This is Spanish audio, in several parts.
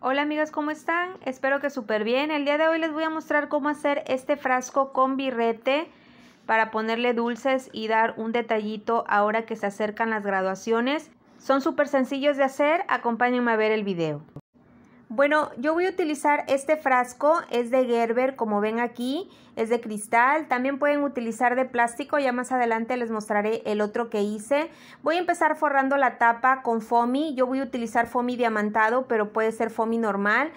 Hola amigas, ¿cómo están? Espero que súper bien. El día de hoy les voy a mostrar cómo hacer este frasco con birrete para ponerle dulces y dar un detallito ahora que se acercan las graduaciones. Son súper sencillos de hacer, acompáñenme a ver el video. Bueno, yo voy a utilizar este frasco, es de Gerber, como ven aquí, es de cristal. También pueden utilizar de plástico, ya más adelante les mostraré el otro que hice. Voy a empezar forrando la tapa con foamy, yo voy a utilizar foamy diamantado, pero puede ser foamy normal.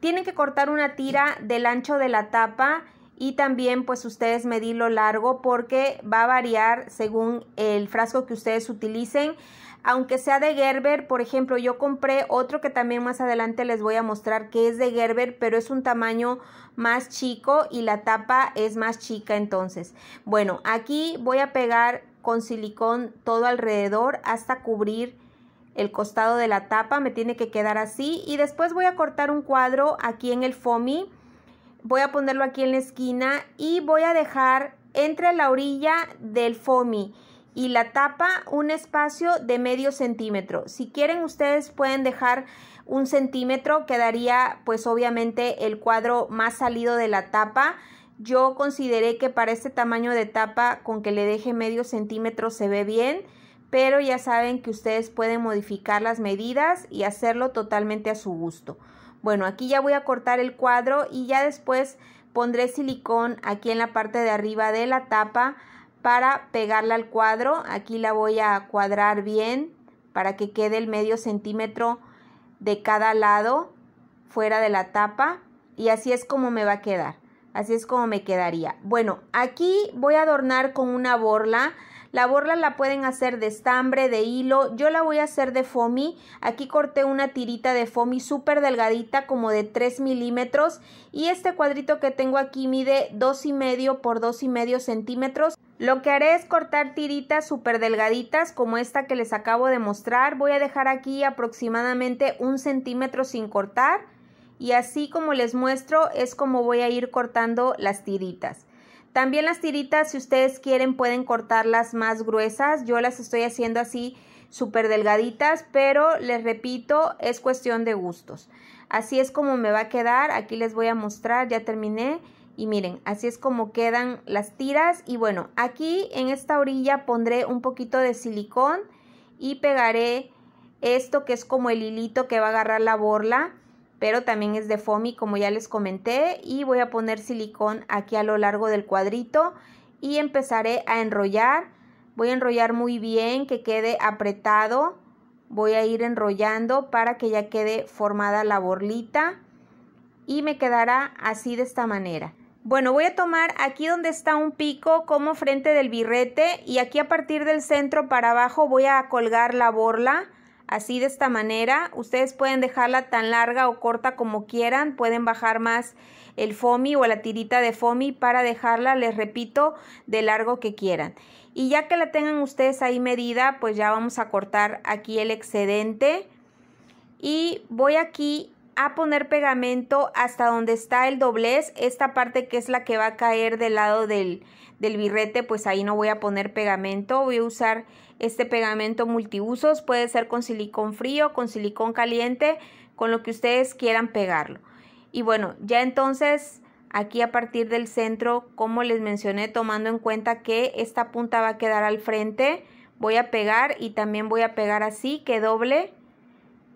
Tienen que cortar una tira del ancho de la tapa y también pues ustedes medir lo largo porque va a variar según el frasco que ustedes utilicen aunque sea de Gerber, por ejemplo, yo compré otro que también más adelante les voy a mostrar que es de Gerber, pero es un tamaño más chico y la tapa es más chica entonces. Bueno, aquí voy a pegar con silicón todo alrededor hasta cubrir el costado de la tapa, me tiene que quedar así y después voy a cortar un cuadro aquí en el foamy, voy a ponerlo aquí en la esquina y voy a dejar entre la orilla del foamy y la tapa un espacio de medio centímetro. Si quieren ustedes pueden dejar un centímetro, quedaría pues obviamente el cuadro más salido de la tapa. Yo consideré que para este tamaño de tapa con que le deje medio centímetro se ve bien, pero ya saben que ustedes pueden modificar las medidas y hacerlo totalmente a su gusto. Bueno, aquí ya voy a cortar el cuadro y ya después pondré silicón aquí en la parte de arriba de la tapa para pegarla al cuadro. Aquí la voy a cuadrar bien para que quede el medio centímetro de cada lado fuera de la tapa y así es como me va a quedar. Así es como me quedaría. Bueno, aquí voy a adornar con una borla. La borla la pueden hacer de estambre, de hilo. Yo la voy a hacer de foamy. Aquí corté una tirita de foamy súper delgadita, como de 3 milímetros. Y este cuadrito que tengo aquí mide medio por medio centímetros. Lo que haré es cortar tiritas súper delgaditas como esta que les acabo de mostrar. Voy a dejar aquí aproximadamente un centímetro sin cortar y así como les muestro es como voy a ir cortando las tiritas. También las tiritas si ustedes quieren pueden cortarlas más gruesas. Yo las estoy haciendo así súper delgaditas pero les repito es cuestión de gustos. Así es como me va a quedar. Aquí les voy a mostrar ya terminé. Y miren, así es como quedan las tiras. Y bueno, aquí en esta orilla pondré un poquito de silicón y pegaré esto que es como el hilito que va a agarrar la borla. Pero también es de foamy como ya les comenté. Y voy a poner silicón aquí a lo largo del cuadrito. Y empezaré a enrollar. Voy a enrollar muy bien que quede apretado. Voy a ir enrollando para que ya quede formada la borlita. Y me quedará así de esta manera. Bueno, voy a tomar aquí donde está un pico como frente del birrete y aquí a partir del centro para abajo voy a colgar la borla así de esta manera. Ustedes pueden dejarla tan larga o corta como quieran, pueden bajar más el foamy o la tirita de foamy para dejarla, les repito, de largo que quieran. Y ya que la tengan ustedes ahí medida, pues ya vamos a cortar aquí el excedente y voy aquí a poner pegamento hasta donde está el doblez, esta parte que es la que va a caer del lado del, del birrete, pues ahí no voy a poner pegamento, voy a usar este pegamento multiusos, puede ser con silicón frío, con silicón caliente, con lo que ustedes quieran pegarlo. Y bueno, ya entonces aquí a partir del centro, como les mencioné, tomando en cuenta que esta punta va a quedar al frente, voy a pegar y también voy a pegar así que doble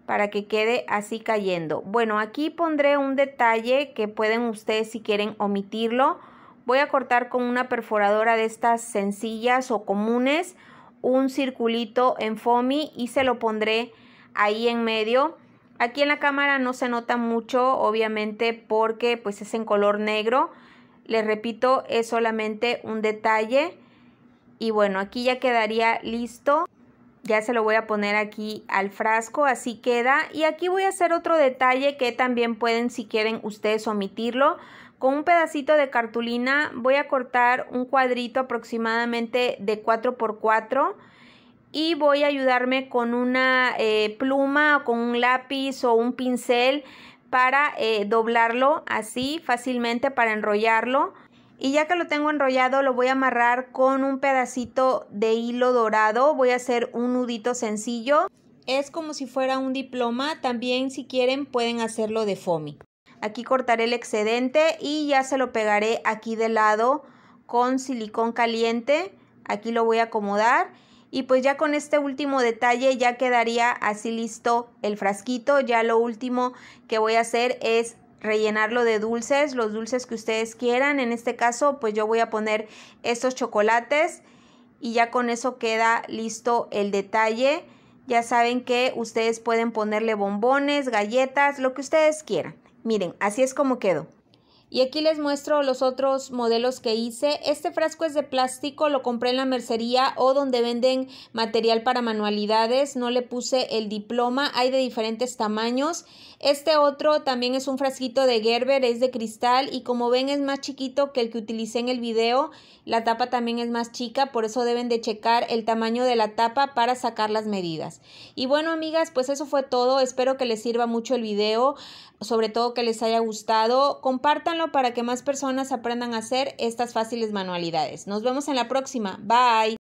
para que quede así cayendo. Bueno, aquí pondré un detalle que pueden ustedes si quieren omitirlo. Voy a cortar con una perforadora de estas sencillas o comunes un circulito en foamy y se lo pondré ahí en medio. Aquí en la cámara no se nota mucho, obviamente, porque pues es en color negro. Les repito, es solamente un detalle. Y bueno, aquí ya quedaría listo ya se lo voy a poner aquí al frasco, así queda. Y aquí voy a hacer otro detalle que también pueden, si quieren ustedes, omitirlo. Con un pedacito de cartulina voy a cortar un cuadrito aproximadamente de 4x4 y voy a ayudarme con una eh, pluma o con un lápiz o un pincel para eh, doblarlo así fácilmente para enrollarlo. Y ya que lo tengo enrollado, lo voy a amarrar con un pedacito de hilo dorado. Voy a hacer un nudito sencillo. Es como si fuera un diploma. También si quieren pueden hacerlo de foamy. Aquí cortaré el excedente y ya se lo pegaré aquí de lado con silicón caliente. Aquí lo voy a acomodar. Y pues ya con este último detalle ya quedaría así listo el frasquito. Ya lo último que voy a hacer es rellenarlo de dulces, los dulces que ustedes quieran. En este caso, pues yo voy a poner estos chocolates y ya con eso queda listo el detalle. Ya saben que ustedes pueden ponerle bombones, galletas, lo que ustedes quieran. Miren, así es como quedó. Y aquí les muestro los otros modelos que hice. Este frasco es de plástico, lo compré en la mercería o donde venden material para manualidades. No le puse el diploma, hay de diferentes tamaños. Este otro también es un frasquito de Gerber, es de cristal y como ven es más chiquito que el que utilicé en el video. La tapa también es más chica, por eso deben de checar el tamaño de la tapa para sacar las medidas. Y bueno amigas, pues eso fue todo. Espero que les sirva mucho el video, sobre todo que les haya gustado. Compartan para que más personas aprendan a hacer estas fáciles manualidades. Nos vemos en la próxima. Bye.